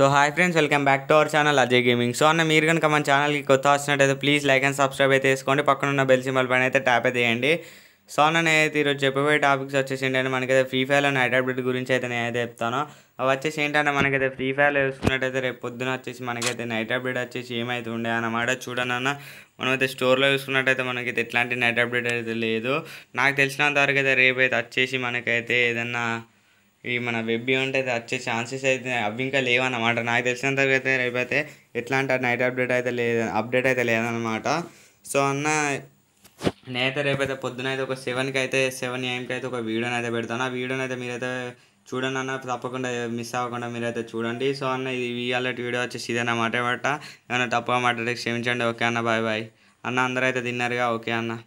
so hi friends welcome back to our channel Ajay gaming so అన్న మీరు కనుక మన ఛానల్కి కొత్త వచ్చినట్టయితే ప్లీజ్ లైక్ అండ్ సబ్స్క్రైబ్ అయితే చేసుకోండి పక్కన ఉన్న బెల్ సింబల్ పైన అయితే ట్యాప్ అయితే వేయండి సో అన్న నేనైతే ఈరోజు చెప్పబోయే టాపిక్స్ వచ్చేసి ఏంటంటే మనకైతే ఫ్రీ ఫైర్లో నైట్ అప్డేట్ గురించి అయితే నేనైతే చెప్తాను అవి వచ్చేసి ఏంటంటే మనకైతే ఫ్రీ ఫైర్లో చూసుకున్నట్టయితే రేపు పొద్దున వచ్చేసి మనకైతే నైట్ అప్డేట్ వచ్చేసి ఏమైతే ఉండే అన్నమాట చూడనన్నా మనమైతే స్టోర్లో చూసుకున్నట్టయితే మనకైతే ఎట్లాంటి నైట్ అప్డేట్ అయితే లేదు నాకు తెలిసినంత వరకు అయితే రేపు అయితే వచ్చేసి మనకైతే ఏదన్నా ఈ మన వెబ్ ఉంటే వచ్చే ఛాన్సెస్ అయితే అవి ఇంకా లేవన్నమాట నాకు తెలిసినంతవరకు అయితే రేపైతే ఎట్లాంటి నైట్ అప్డేట్ అయితే లేదు అప్డేట్ అయితే లేదనమాట సో అన్న నేనైతే రేపైతే పొద్దున అయితే ఒక సెవెన్కి అయితే సెవెన్ ఏఎంకి అయితే ఒక వీడియోని అయితే పెడతాను ఆ వీడియోని అయితే మీరైతే చూడండి అన్న తప్పకుండా మిస్ అవ్వకుండా మీరైతే చూడండి సో అన్న ఇది ఇవాళ వీడియో వచ్చేసి ఇదే అన్నమాట బట్ట ఏమైనా తప్పుగా మాట్లాడే క్షమించండి ఓకే అన్న బాయ్ బాయ్ అన్న అందరూ అయితే తిన్నారుగా ఓకే అన్న